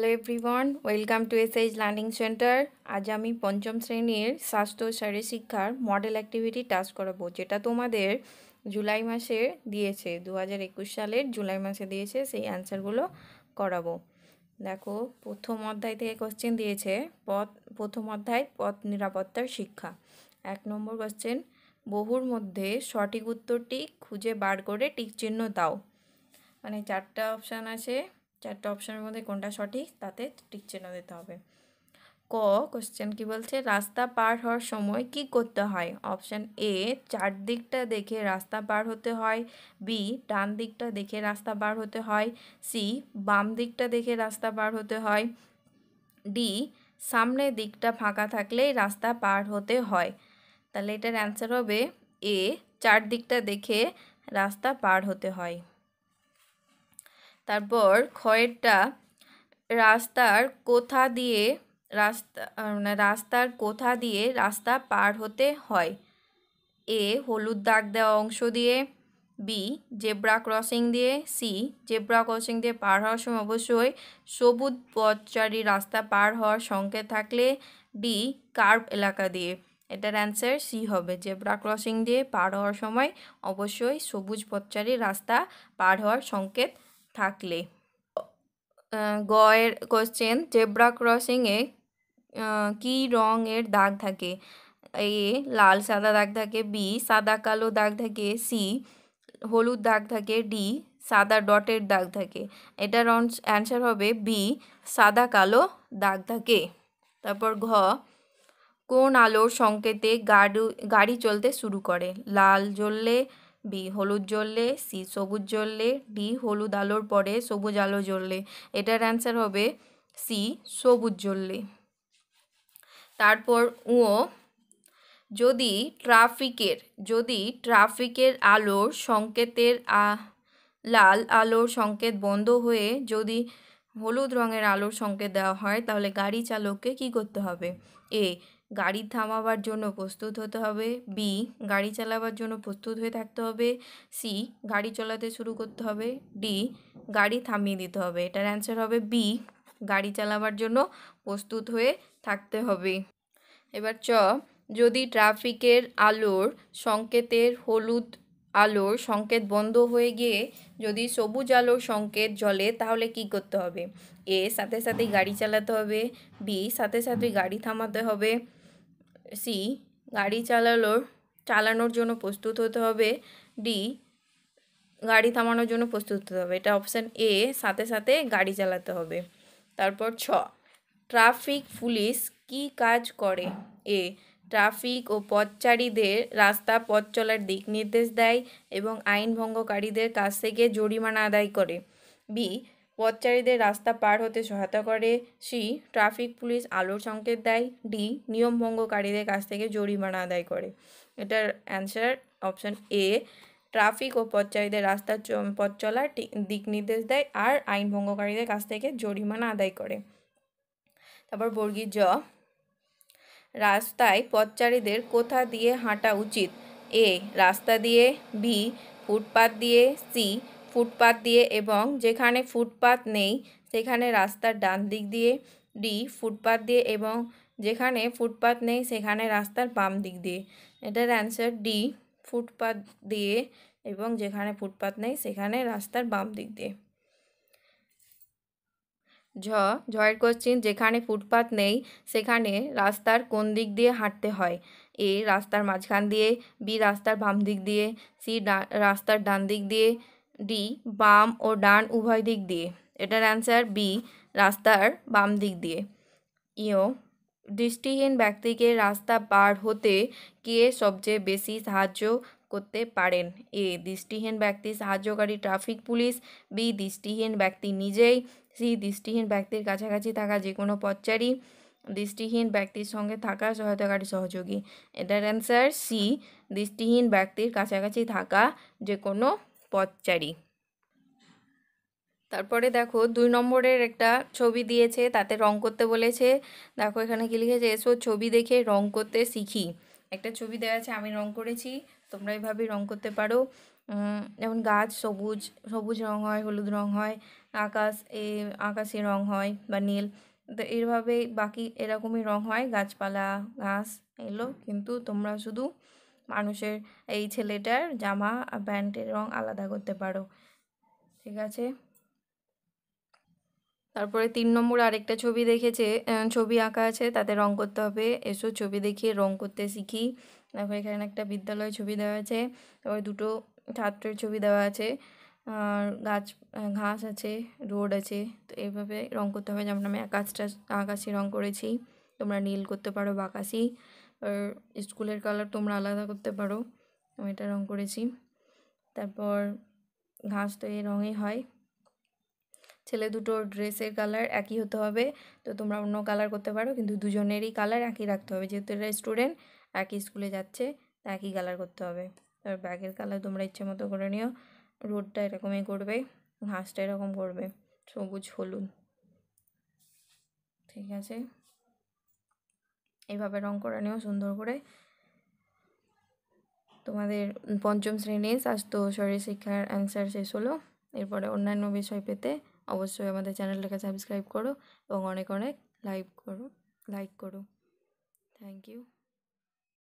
hello everyone welcome to S H learning centre আজ আমি পঞ্চম শ্রেণীর স্বাস্থ্য শারীর শিক্ষার মডেল অ্যাক্টিভিটি টাস্ক করাবো যেটা তোমাদের জুলাই মাসে দিয়েছে দু হাজার একুশ সালের জুলাই মাসে দিয়েছে সেই অ্যান্সারগুলো করাবো দেখো প্রথম অধ্যায় থেকে কোশ্চেন দিয়েছে পথ প্রথম অধ্যায় পথ নিরাপত্তার শিক্ষা এক নম্বর কোশ্চেন বহুর মধ্যে সঠিক উত্তরটি খুঁজে বার করে টিক চিহ্ন দাও মানে চারটা অপশান আছে চারটে অপশনের মধ্যে কোনটা সঠিক তাতে টিক চিহ্ন দিতে হবে ক কোশ্চেন কি বলছে রাস্তা পার হওয়ার সময় কি করতে হয় অপশন এ চারদিকটা দেখে রাস্তা পার হতে হয় বি ডান দিকটা দেখে রাস্তা পার হতে হয় সি বাম দিকটা দেখে রাস্তা পার হতে হয় ডি সামনের দিকটা ফাঁকা থাকলেই রাস্তা পার হতে হয় তাহলে এটার অ্যান্সার হবে এ চারদিকটা দেখে রাস্তা পার হতে হয় তারপর খয়েরটা রাস্তার কোথা দিয়ে রাস্তা মানে রাস্তার কোথা দিয়ে রাস্তা পার হতে হয় এ হলুদ দাগ দেওয়া অংশ দিয়ে বি জেব্রা ক্রসিং দিয়ে সি জেব্রা ক্রসিং দিয়ে পার হওয়ার সময় অবশ্যই সবুজ পথচারী রাস্তা পার হওয়ার সংকেত থাকলে ডি কার্ভ এলাকা দিয়ে এটার অ্যান্সার সি হবে জেব্রা ক্রসিং দিয়ে পার হওয়ার সময় অবশ্যই সবুজ পথচারী রাস্তা পার হওয়ার সংকেত থাকলে গয়ের কোশ্চেন জেব্রা ক্রসিংয়ে কি রঙের দাগ থাকে এ লাল সাদা দাগ থাকে বি সাদা কালো দাগ থাকে সি হলুদ দাগ থাকে ডি সাদা ডটের দাগ থাকে এটার অ্যান্সার হবে বি সাদা কালো দাগ থাকে তারপর ঘ কোন আলোর সংকেতে গাড়ি গাড়ি চলতে শুরু করে লাল জ্বললে বি হলুদ জ্বললে সি সবুজ জ্বললে ডি হলুদ আলোর পরে সবুজ আলো জ্বললে এটার অ্যান্সার হবে সি সবুজ জ্বললে তারপর ও যদি ট্রাফিকের যদি ট্রাফিকের আলোর সংকেতের লাল আলোর সংকেত বন্ধ হয়ে যদি হলুদ রঙের আলোর সংকেত দেওয়া হয় তাহলে গাড়ি চালককে কি করতে হবে এ গাড়ি থামাবার জন্য প্রস্তুত হতে হবে বি গাড়ি চালাবার জন্য প্রস্তুত হয়ে থাকতে হবে সি গাড়ি চলাতে শুরু করতে হবে ডি গাড়ি থামিয়ে দিতে হবে এটার অ্যান্সার হবে বি গাড়ি চালাবার জন্য প্রস্তুত হয়ে থাকতে হবে এবার চ যদি ট্রাফিকের আলোর সংকেতের হলুদ আলোর সংকেত বন্ধ হয়ে গিয়ে যদি সবুজ আলোর সংকেত জলে তাহলে কি করতে হবে এ সাথে সাথে গাড়ি চালাতে হবে বি সাথে সাথে গাড়ি থামাতে হবে সি গাড়ি চালালোর চালানোর জন্য প্রস্তুত হতে হবে ডি গাড়ি থামানোর জন্য প্রস্তুত হতে হবে এটা অপশান এ সাথে সাথে গাড়ি চালাতে হবে তারপর ছ ট্রাফিক পুলিশ কি কাজ করে এ ট্রাফিক ও পথচারীদের রাস্তা পথ চলার দিক নির্দেশ দেয় এবং আইন ভঙ্গকারীদের কাছ থেকে জরিমানা আদায় করে বি পথচারীদের রাস্তা পার হতে সহায়তা করে সি ট্রাফিক পুলিশ আলোর সংকেত দেয় ডি নিয়ম ভঙ্গকারীদের কাছ থেকে জরিমানা আদায় করে এটার অ্যান্সার অপশান এ ট্রাফিক ও পথচারীদের রাস্তা পথ চলার দিক নির্দেশ দেয় আর আইন ভঙ্গকারীদের কাছ থেকে জরিমানা আদায় করে তারপর বর্গী জ রাস্তায় পথচারীদের কোথা দিয়ে হাঁটা উচিত এ রাস্তা দিয়ে বি ফুটপাত দিয়ে সি ফুটপাত দিয়ে এবং যেখানে ফুটপাত নেই সেখানে রাস্তার ডান দিক দিয়ে ডি ফুটপাত দিয়ে এবং যেখানে ফুটপাত নেই সেখানে রাস্তার বাম দিক দিয়ে এটার অ্যান্সার ডি ফুটপাত দিয়ে এবং যেখানে ফুটপাত নেই সেখানে রাস্তার বাম দিক দিয়ে ঝ ঝয়ের কোশ্চিন যেখানে ফুটপাত নেই সেখানে রাস্তার কোন দিক দিয়ে হাঁটতে হয় এ রাস্তার মাঝখান দিয়ে বি রাস্তার বাম দিক দিয়ে সি রাস্তার ডান দিক দিয়ে डी बाम ও ডান উভয় দিক দিয়ে এটার आंसर बी রাস্তার বাম দিক দিয়ে ইও দৃষ্টিহীন ব্যক্তির রাস্তা পার হতে কে সবচেয়ে বেশি সাহায্য করতে পারেন এ দৃষ্টিহীন ব্যক্তি সাহায্যকারী ट्रैफिक पुलिस बी দৃষ্টিহীন ব্যক্তি নিজেই সি দৃষ্টিহীন ব্যক্তির কাছাকাছি থাকা যেকোনো পথচারী দৃষ্টিহীন ব্যক্তির সঙ্গে থাকা সহায়তাকারী সহযোগী এটার आंसर सी দৃষ্টিহীন ব্যক্তির কাছাকাছি থাকা যেকোনো পথচারী তারপরে দেখো দুই নম্বরের একটা ছবি দিয়েছে তাতে রং করতে বলেছে দেখো এখানে কি লিখেছে এসো ছবি দেখে রং করতে শিখি একটা ছবি দেওয়া আছে আমি রং করেছি তোমরা এইভাবে রং করতে পারো যেমন গাছ সবুজ সবুজ রং হয় হলুদ রং হয় আকাশ এ আকাশে রং হয় বা নীল তো এইভাবে বাকি এরকমই রং হয় গাছপালা ঘাস এলো কিন্তু তোমরা শুধু মানুষের এই ছেলেটার জামা প্যান্টের রং আলাদা করতে পারো ঠিক আছে তারপরে তিন নম্বর আরেকটা ছবি দেখেছে ছবি আঁকা আছে তাতে রং করতে হবে এসো ছবি দেখিয়ে রং করতে শিখি তারপর এখানে একটা বিদ্যালয়ের ছবি দেওয়া আছে তারপরে দুটো ছাত্রের ছবি দেওয়া আছে আর গাছ ঘাস আছে রোড আছে তো এইভাবে রং করতে হবে যেমন আমি আকাশটা আকাশে রং করেছি তোমরা নীল করতে পারো বাকাশি স্কুলের কালার তোমরা আলাদা করতে পারো আমি এটা রঙ করেছি তারপর ঘাস তো এই রঙে হয় ছেলে দুটোর ড্রেসের কালার একই হতে হবে তো তোমরা অন্য কালার করতে পারো কিন্তু দুজনেরই কালার একই রাখতে হবে যেহেতু এরা স্টুডেন্ট একই স্কুলে যাচ্ছে তা একই কালার করতে হবে আর ব্যাগের কালার তোমরা ইচ্ছে মতো করে নিও রোডটা এরকমই করবে ঘাসটা এরকম করবে সবুজ হলুদ ঠিক আছে এইভাবে রং করা নিও সুন্দর করে তোমাদের পঞ্চম শ্রেণীর স্বাস্থ্য শরীর শিক্ষার অ্যান্সার শেষ হলো এরপরে অন্যান্য বিষয় পেতে অবশ্যই আমাদের চ্যানেলটাকে সাবস্ক্রাইব করো এবং অনেক অনেক লাইক করো লাইক করো থ্যাংক ইউ